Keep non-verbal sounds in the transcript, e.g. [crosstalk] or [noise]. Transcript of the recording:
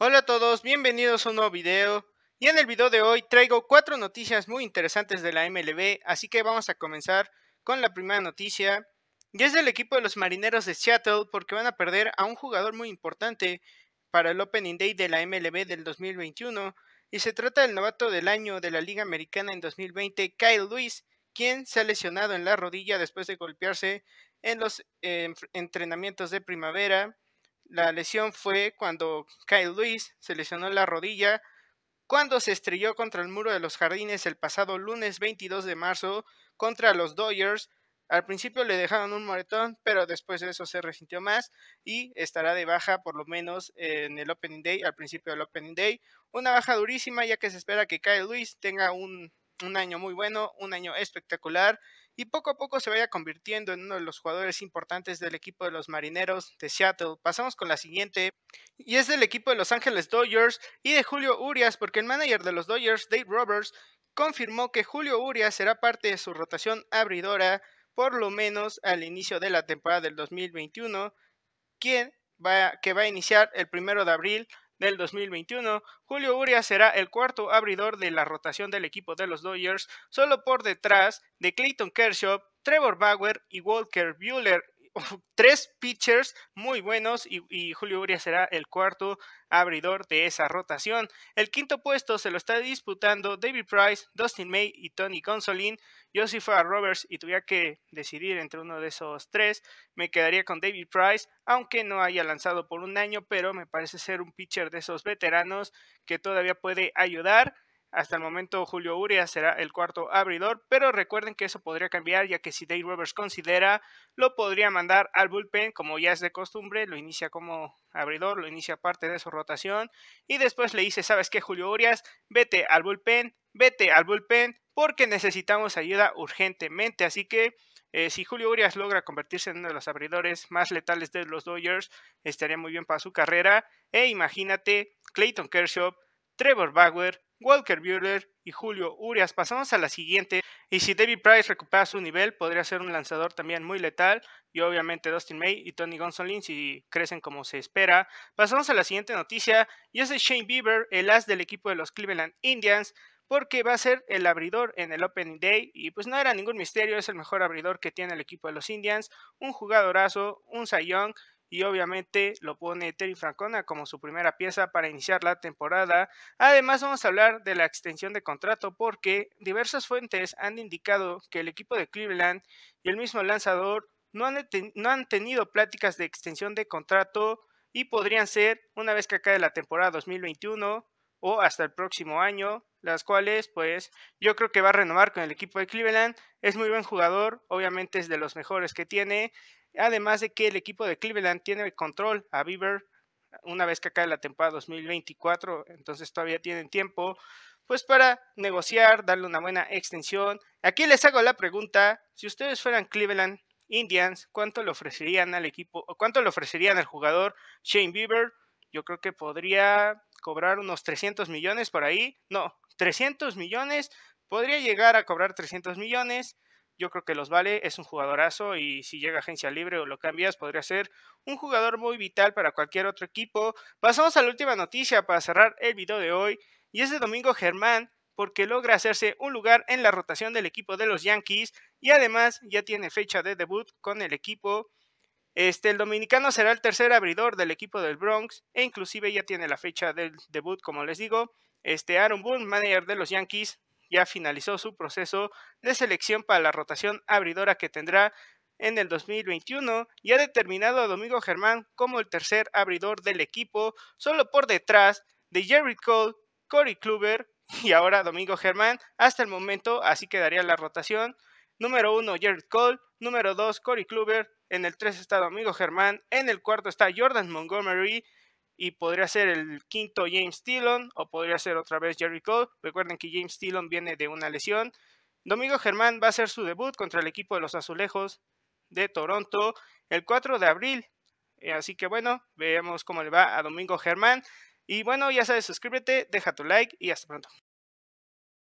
Hola a todos, bienvenidos a un nuevo video. Y en el video de hoy traigo cuatro noticias muy interesantes de la MLB, así que vamos a comenzar con la primera noticia. Y es del equipo de los Marineros de Seattle porque van a perder a un jugador muy importante para el Opening Day de la MLB del 2021. Y se trata del novato del año de la Liga Americana en 2020, Kyle Lewis, quien se ha lesionado en la rodilla después de golpearse en los eh, entrenamientos de primavera. La lesión fue cuando Kyle Lewis se lesionó la rodilla cuando se estrelló contra el muro de los jardines el pasado lunes 22 de marzo contra los Dodgers. Al principio le dejaron un moretón, pero después de eso se resintió más y estará de baja por lo menos en el Opening Day, al principio del Opening Day. Una baja durísima ya que se espera que Kyle Lewis tenga un, un año muy bueno, un año espectacular y poco a poco se vaya convirtiendo en uno de los jugadores importantes del equipo de los Marineros de Seattle. Pasamos con la siguiente y es del equipo de Los Ángeles Dodgers y de Julio Urias porque el manager de los Dodgers, Dave Roberts, confirmó que Julio Urias será parte de su rotación abridora por lo menos al inicio de la temporada del 2021, quien va, que va a iniciar el primero de abril del 2021, Julio Urias será el cuarto abridor de la rotación del equipo de los Dodgers, solo por detrás de Clayton Kershaw, Trevor Bauer y Walker Buehler. [laughs] tres pitchers muy buenos y, Julio Urias será el cuarto abridor de esa rotación. El quinto puesto se lo está disputando David Price, Dustin May y Tony Gonsolin Yo si fuera Roberts y tuviera que decidir entre uno de esos tres, me quedaría con David Price, aunque no haya lanzado por un año, pero me parece ser un pitcher de esos veteranos que todavía puede ayudar. Hasta el momento Julio Urias será el cuarto abridor, pero recuerden que eso podría cambiar ya que si Dave Roberts considera, lo podría mandar al bullpen como ya es de costumbre, lo inicia como abridor, lo inicia parte de su rotación y después le dice, ¿sabes qué Julio Urias? Vete al bullpen, vete al bullpen porque necesitamos ayuda urgentemente, así que... Eh, si Julio Urias logra convertirse en uno de los abridores más letales de los Dodgers, estaría muy bien para su carrera. E imagínate Clayton Kershaw, Trevor Bauer, Walker Buehler y Julio Urias. Pasamos a la siguiente. Y si David Price recupera su nivel, podría ser un lanzador también muy letal. Y obviamente Dustin May y Tony Gonsolin si crecen como se espera. Pasamos a la siguiente noticia. Y es de Shane Bieber, el as del equipo de los Cleveland Indians. Porque va a ser el abridor en el Opening Day. Y pues no era ningún misterio, es el mejor abridor que tiene el equipo de los Indians. Un jugadorazo, un Sayong y obviamente lo pone Terry Francona como su primera pieza para iniciar la temporada. Además vamos a hablar de la extensión de contrato porque diversas fuentes han indicado que el equipo de Cleveland y el mismo lanzador no han, tenido pláticas de extensión de contrato y podrían ser una vez que acabe la temporada 2021 o hasta el próximo año, las cuales pues yo creo que va a renovar con el equipo de Cleveland. Es muy buen jugador, obviamente es de los mejores que tiene. Además de que el equipo de Cleveland tiene el control a Bieber una vez que acabe la temporada 2024, entonces todavía tienen tiempo pues para negociar, darle una buena extensión. Aquí les hago la pregunta, si ustedes fueran Cleveland Indians, ¿cuánto le ofrecerían al equipo, cuánto le ofrecerían al jugador Shane Bieber? yo creo que podría cobrar unos 300 millones por ahí. No, 300 millones. Podría llegar a cobrar 300 millones. Yo creo que los vale. Es un jugadorazo y si llega a agencia libre o lo cambias, podría ser un jugador muy vital para cualquier otro equipo. Pasamos a la última noticia para cerrar el video de hoy. Y es de Domingo Germán porque logra hacerse un lugar en la rotación del equipo de los Yankees y además ya tiene fecha de debut con el equipo. Este, el dominicano será el tercer abridor del equipo del Bronx e inclusive ya tiene la fecha del debut, como les digo. Este, Aaron Boone, manager de los Yankees, ya finalizó su proceso de selección para la rotación abridora que tendrá en el 2021 y ha determinado a Domingo Germán como el tercer abridor del equipo, solo por detrás de Jerry Cole, Corey Kluber y ahora Domingo Germán hasta el momento, así quedaría la rotación Número 1, Jared Cole. Número 2, Corey Kluber. En el 3 está Domingo Germán. En el cuarto está Jordan Montgomery. Y podría ser el quinto James Dillon. O podría ser otra vez Jerry Cole. Recuerden que James Dillon viene de una lesión. Domingo Germán va a hacer su debut contra el equipo de los Azulejos de Toronto el 4 de abril. Eh, así que bueno, veamos cómo le va a Domingo Germán. Y bueno, ya sabes, suscríbete, deja tu like y hasta pronto.